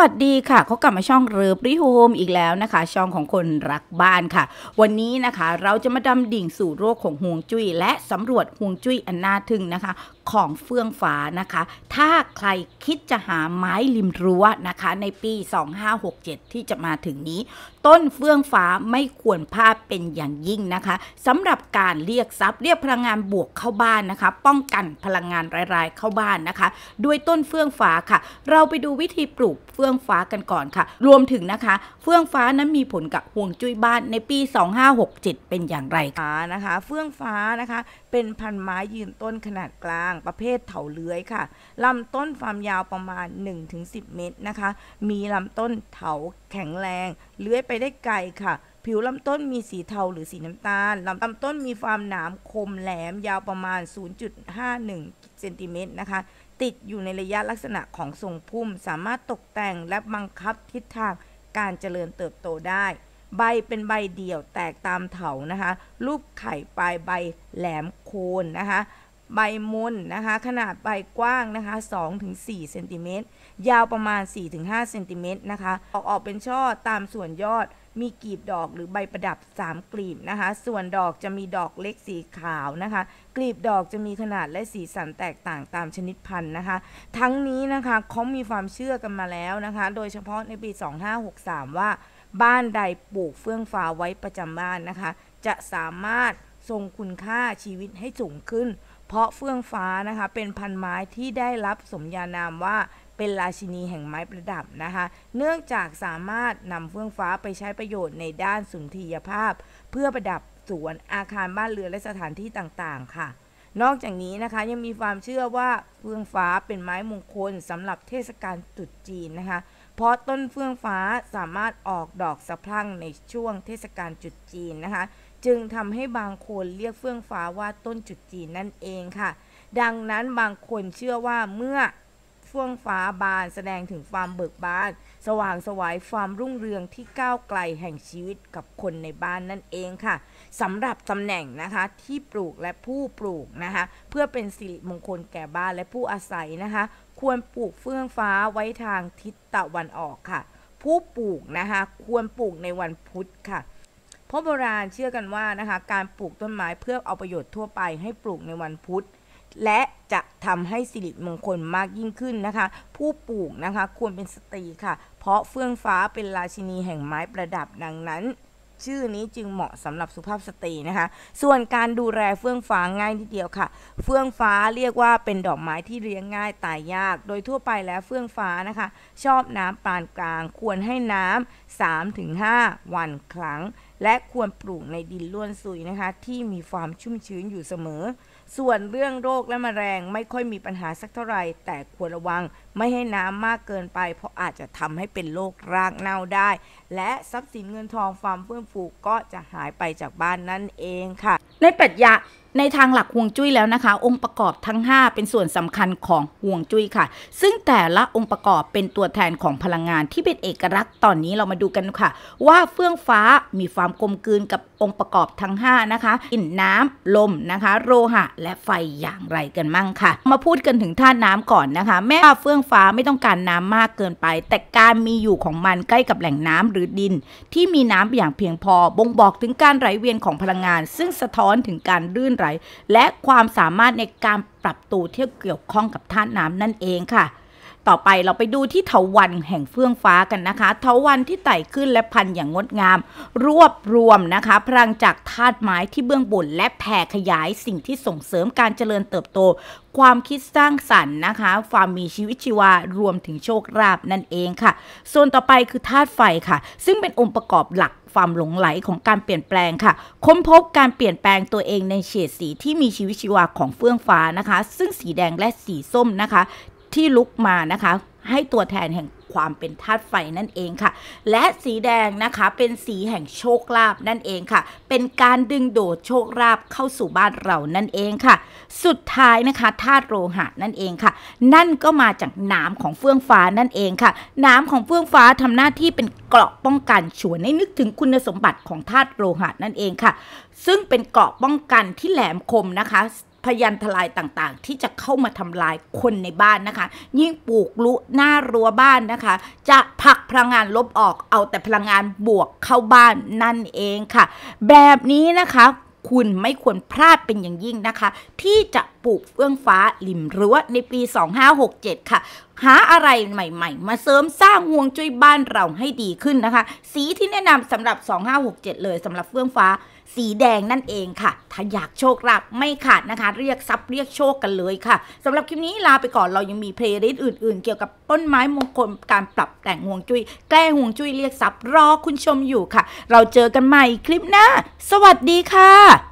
วัสดีค่ะ เขากลับมาช่องเรือบริโฮมอีกแล้วนะคะ ช่องของคนรักบ้านค่ะ วันนี้นะคะเราจะมาดำดิ่งสู่โรคของห่วงจุ้ยและสำรวจห่วงจุ้ยอันน่าทึ่งนะคะของเฟื่องฟ้านะคะ ถ้าใครคิดจะหาไม้ริมรั้วนะคะ ในปี 2567 ที่จะมาถึงนี้ ต้นเฟื่องฟ้าไม่ควรพลาดเป็นอย่างยิ่งนะคะสำหรับการเรียกทรัพย์เรียกพลังงานบวกเข้าบ้านนะคะ ป้องกันพลังงานรายๆ เข้าบ้านนะคะ ด้วยต้นเฟื่องฟ้าค่ะ เราไปดูวิธีปลูกเฟื่องฟ้ากันก่อนค่ะ รวมถึงนะคะ เฟื่องฟ้านั้นมีผลกับห่วงจุ้ยบ้านในปี 2567 เป็นอย่างไรคะนะคะ เฟื่องฟ้านะคะเป็นพันไม้ยืนต้นขนาดกลางประเภทเถาเลื้อยค่ะ ลำต้นความยาวประมาณ 1-10 เมตรนะคะ มีลำต้นเถาแข็งแรง เลื้อยไปได้ไกลค่ะ ผิวลำต้นมีสีเทาหรือสีน้ำตาล ลำลำต้นมีความหนามคมแหลมยาวประมาณ 0.51 เซนติเมตรนะคะ ติดอยู่ในระยะลักษณะของทรงพุ่ม สามารถตกแต่งและบังคับทิศทางการเจริญเติบโตได้ ใบเป็นใบเดี่ยวแตกตามเถานะคะ รูปไข่ปลายใบแหลมโคนนะคะใบมุนนะคะ ขนาดใบกว้างนะคะ2-4เซนติเมตร ยาวประมาณ4-5เซนติเมตรนะคะ ออกออกเป็นช่อตามส่วนยอด มีกลีบดอกหรือใบประดับ 3 กลีบนะคะ ส่วนดอกจะมีดอกเล็กสีขาวนะคะ กลีบดอกจะมีขนาดและสีสันแตกต่างตามชนิดพันธุ์นะคะ ทั้งนี้นะคะเขามีความเชื่อกันมาแล้วนะคะ โดยเฉพาะในปี 2563 ว่า บ้านใดปลูกเฟื่องฟ้าไว้ประจำบ้านนะคะ จะสามารถทรงคุณค่าชีวิตให้สูงขึ้นเพราะเฟื่องฟ้านะคะเป็นพันไม้ที่ได้รับสมญานามว่าเป็นราชินีแห่งไม้ประดับนะคะ เนื่องจากสามารถนำเฟื่องฟ้าไปใช้ประโยชน์ในด้านสุนทรียภาพ เพื่อประดับสวนอาคารบ้านเรือนและสถานที่ต่างๆ ค่ะ นอกจากนี้นะคะยังมีความเชื่อว่าเฟื่องฟ้าเป็นไม้มงคลสำหรับเทศกาลตรุษจีนนะคะ เพราะต้นเฟื่องฟ้าสามารถออกดอกสะพรั่งในช่วงเทศกาลจุดจีนนะคะจึงทำให้บางคนเรียกเฟื่องฟ้าว่าต้นจุดจีนนั่นเองค่ะ ดังนั้นบางคนเชื่อว่าเมื่อเฟื่องฟ้าบานแสดงถึงความเบิกบาน สว่างสวายความรุ่งเรืองที่ก้าวไกลแห่งชีวิตกับคนในบ้านนั่นเองค่ะสำหรับตำแหน่งนะคะที่ปลูกและผู้ปลูก นะคะ เพื่อเป็นสิริมงคลแก่บ้านและผู้อาศัยนะคะ ควรปลูกเฟื่องฟ้าไว้ทางทิศตะวันออกค่ะ ผู้ปลูกนะคะ ควรปลูกในวันพุธค่ะพราะโบราณเชื่อกันว่านะคะการปลูกต้นไม้เพื่อเอาประโยชน์ทั่วไปให้ปลูกในวันพุธ และจะทำให้สิริมงคลมากยิ่งขึ้นนะคะ ผู้ปลูกนะคะควรเป็นสตรีค่ะ เพราะเฟื่องฟ้าเป็นราชินีแห่งไม้ประดับดังนั้น ชื่อนี้จึงเหมาะสำหรับสุภาพสตรีนะคะ ส่วนการดูแลเฟื่องฟ้าง่ายทีเดียวค่ะ เฟื่องฟ้าเรียกว่าเป็นดอกไม้ที่เลี้ยงง่าย ตายยากโดยทั่วไปแล้วเฟื่องฟ้านะคะชอบน้ำปานกลาง ควรให้น้ำ 3-5 วันครั้งและควรปลูกในดินล้วนซุยนะคะ ที่มีความชุ่มชื้นอยู่เสมอ ส่วนเรื่องโรคและมแมลงไม่ค่อยมีปัญหาสักเท่าไหร่แต่ควรระวังไม่ให้น้ำมากเกินไป เพราะอาจจะทำให้เป็นโรครากเน่าได้ และทรัพย์สินเงินทองความเฟื่องฟูก็จะหายไปจากบ้านนั่นเองค่ะในปรัชญาในทางหลักห่วงจุ้ยแล้วนะคะ องค์ประกอบทั้ง 5 เป็นส่วนสำคัญของห่วงจุ้ยค่ะ ซึ่งแต่ละองค์ประกอบเป็นตัวแทนของพลังงานที่เป็นเอกลักษณ์ตอนนี้เรามาดูกันค่ะ ว่าเฟื่องฟ้ามีความกลมกลืนกับองค์ประกอบทั้ง5นะคะอินน้ำ ลมนะคะโลหะ และไฟอย่างไรกันมั่งค่ะ มาพูดกันถึงธาตุน้ำก่อนนะคะ แม้ว่าเฟื่องฟ้าไม่ต้องการน้ำมากเกินไป แต่การมีอยู่ของมันใกล้กับแหล่งน้ำหรือดิน ที่มีน้ำอย่างเพียงพอ บ่งบอกถึงการไหลเวียนของพลังงานซึ่งสะท้อนอนถึงการรื่นไหลและความสามารถในการปรับตัวที่เกี่ยวข้องกับท่าน้ำนั่นเองค่ะต่อไปเราไปดูที่เถาวันแห่งเฟื่องฟ้ากันนะคะเถาวันที่ไต่ขึ้นและพันอย่างงดงาม รวบรวมนะคะ พลังจากธาตุไม้ที่เบื้องบน และแผ่ขยายสิ่งที่ส่งเสริมการเจริญเติบโต ความคิดสร้างสรรค์นะคะ ความมีชีวิตชีวารวมถึงโชคลาภนั่นเองค่ะ ส่วนต่อไปคือธาตุไฟค่ะ ซึ่งเป็นองค์ประกอบหลักความหลงไหลของการเปลี่ยนแปลงค่ะค้นพบการเปลี่ยนแปลงตัวเองในเฉดสีที่มีชีวิตชีวาของเฟื่องฟ้านะคะ ซึ่งสีแดงและสีส้มนะคะที่ลุกมานะคะ ให้ตัวแทนแห่งความเป็นธาตุไฟนั่นเองค่ะ และสีแดงนะคะเป็นสีแห่งโชคลาภนั่นเองค่ะ เป็นการดึงดูดโชคลาภเข้าสู่บ้านเรานั่นเองค่ะ สุดท้ายนะคะธาตุโลหะนั่นเองค่ะ นั่นก็มาจากน้ำของเฟื่องฟ้านั่นเองค่ะ น้ำของเฟื่องฟ้าทำหน้าที่เป็นเกราะป้องกันชวนให้นึกถึงคุณสมบัติของธาตุโลหะนั่นเองค่ะซึ่งเป็นเกราะป้องกันที่แหลมคมนะคะพยันทลายต่างๆ ที่จะเข้ามาทำลายคนในบ้านนะคะ ยิ่งปลูกลุหน้ารั้วบ้านนะคะ จะผลักพลังงานลบออกเอาแต่พลังงานบวกเข้าบ้านนั่นเองค่ะ แบบนี้นะคะ คุณไม่ควรพลาดเป็นอย่างยิ่งนะคะ ที่จะปลูกเฟื่องฟ้าริมรั้วในปี 2567 ค่ะหาอะไรใหม่ ๆ มาเสริมสร้างห่วงจุ้ยบ้านเราให้ดีขึ้นนะคะ สีที่แนะนำสำหรับ 2567 เลยสำหรับเฟื่องฟ้า สีแดงนั่นเองค่ะ ถ้าอยากโชคลาภไม่ขาดนะคะเรียกซับเรียกโชคกันเลยค่ะ สำหรับคลิปนี้ลาไปก่อนเรายังมีเพลย์ลิสต์อื่นๆเกี่ยวกับต้นไม้มงคลการปรับแต่งห่วงจุย้ยแก้ห่วงจุ้ยเรียกซับรอคุณชมอยู่ค่ะ เราเจอกันใหม่คลิปหน้าสวัสดีค่ะ